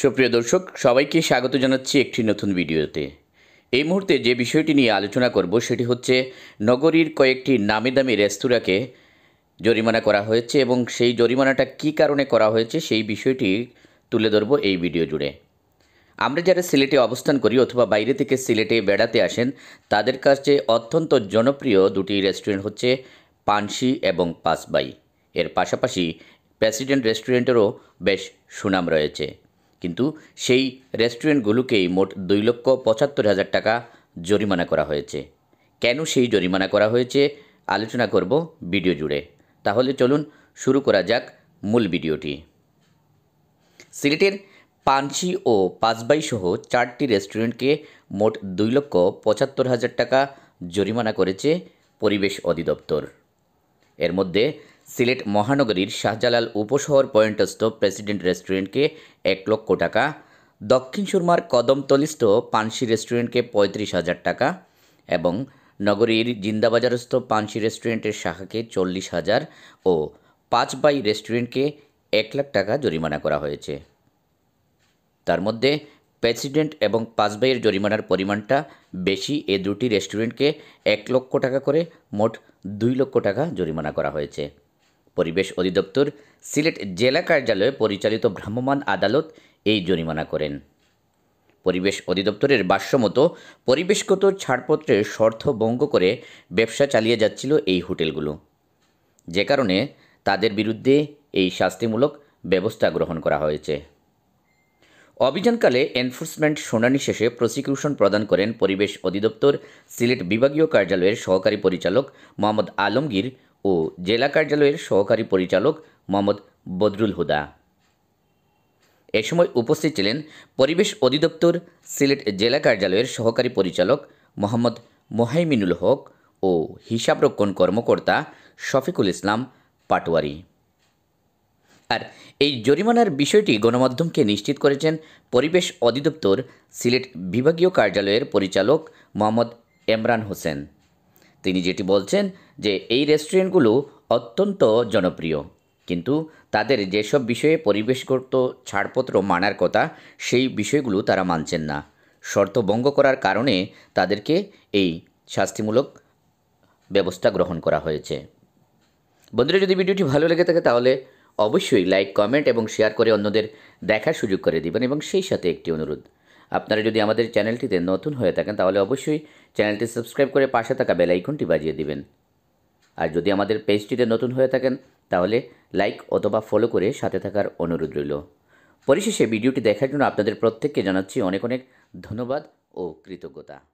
সুপ্রিয় দর্শক সবাইকে স্বাগত জানাচ্ছি একটি নতুন ভিডিওতে এই মুহূর্তে যে বিষয়টি নিয়ে আলোচনা করব সেটি হচ্ছে নগরীর কয়েকটি নামি দামি রেস্তোরাঁকে জরিমানা করা হয়েছে এবং সেই জরিমানাটা কি কারণে করা হয়েছে সেই বিষয়টি তুলে ধরব এই ভিডিও জুড়ে আমরা যারা সিলেটে অবস্থান করি অথবা বাইরে থেকে সিলেটে বেড়াতে আসেন তাদের কাছে অত্যন্ত জনপ্রিয় দুটি রেস্টুরেন্ট হচ্ছে পানসি এবং পাসবাই এর পাশাপাশি প্রেসিডেন্ট রেস্টুরেন্টেরও বেশ সুনাম রয়েছে কিন্তু সেই রেস্টুরেন্টগুলোকেই মোট দুই লক্ষ পঁচাত্তর হাজার টাকা জরিমানা করা হয়েছে কেন সেই জরিমানা করা হয়েছে আলোচনা করব ভিডিও জুড়ে তাহলে চলুন শুরু করা যাক মূল ভিডিওটি সিলেটের পানসি ও পাঁচবাই সহ চারটি রেস্টুরেন্টকে মোট দুই লক্ষ পঁচাত্তর হাজার টাকা জরিমানা করেছে পরিবেশ অধিদপ্তর এর মধ্যে সিলেট মহানগরীর শাহজালাল উপশহর পয়েন্টস্থ প্রেসিডেন্ট রেস্টুরেন্টকে এক লক্ষ টাকা দক্ষিণ সুরমার কদমতলিস্থ পানসি রেস্টুরেন্টকে পঁয়ত্রিশ হাজার টাকা এবং নগরীর জিন্দাবাজারস্থ পানসি রেস্টুরেন্টের শাখাকে চল্লিশ হাজার ও পাঁচ বাই রেস্টুরেন্টকে এক লাখ টাকা জরিমানা করা হয়েছে তার মধ্যে প্রেসিডেন্ট এবং পাঁচবাইয়ের জরিমানার পরিমাণটা বেশি এ দুটি রেস্টুরেন্টকে এক লক্ষ টাকা করে মোট দুই লক্ষ টাকা জরিমানা করা হয়েছে পরিবেশ অধিদপ্তর সিলেট জেলা কার্যালয়ে পরিচালিত ভ্রাম্যমাণ আদালত এই জরিমানা করেন পরিবেশ অধিদপ্তরের ভাষ্যমত পরিবেশগত ছাড়পত্রের শর্ত ভঙ্গ করে ব্যবসা চালিয়ে যাচ্ছিল এই হোটেলগুলো যে কারণে তাদের বিরুদ্ধে এই শাস্তিমূলক ব্যবস্থা গ্রহণ করা হয়েছে অভিযানকালে এনফোর্সমেন্ট শুনানি শেষে প্রসিকিউশন প্রদান করেন পরিবেশ অধিদপ্তর সিলেট বিভাগীয় কার্যালয়ের সহকারী পরিচালক মোহাম্মদ আলমগীর ও জেলা কার্যালয়ের সহকারী পরিচালক মোহাম্মদ বদরুল হুদা এ সময় উপস্থিত ছিলেন পরিবেশ অধিদপ্তর সিলেট জেলা কার্যালয়ের সহকারী পরিচালক মোহাম্মদ মোহাইমিনুল হক ও হিসাবরক্ষণ কর্মকর্তা শফিকুল ইসলাম পাটোয়ারি আর এই জরিমানার বিষয়টি গণমাধ্যমকে নিশ্চিত করেছেন পরিবেশ অধিদপ্তর সিলেট বিভাগীয় কার্যালয়ের পরিচালক মোহাম্মদ এমরান হোসেন তিনি যেটি বলছেন যে এই রেস্টুরেন্টগুলো অত্যন্ত জনপ্রিয় কিন্তু তাদের যেসব বিষয়ে পরিবেশগত ছাড়পত্র মানার কথা সেই বিষয়গুলো তারা মানছেন না শর্ত ভঙ্গ করার কারণে তাদেরকে এই শাস্তিমূলক ব্যবস্থা গ্রহণ করা হয়েছে বন্ধুরা যদি ভিডিওটি ভালো লেগে থাকে তাহলে অবশ্যই লাইক কমেন্ট এবং শেয়ার করে অন্যদের দেখার সুযোগ করে দিবেন এবং সেই সাথে একটি অনুরোধ আপনারা যদি আমাদের চ্যানেলটিতে নতুন হয়ে থাকেন তাহলে অবশ্যই চ্যানেলটি সাবস্ক্রাইব করে পাশে থাকা বেল আইকনটি বাজিয়ে দিবেন আর যদি আমাদের পেজটিতে নতুন হয়ে থাকেন তাহলে লাইক অথবা ফলো করে সাথে থাকার অনুরোধ রইল পরিশেষে ভিডিওটি দেখার জন্য আপনাদের প্রত্যেককে জানাচ্ছি অনেক অনেক ধন্যবাদ ও কৃতজ্ঞতা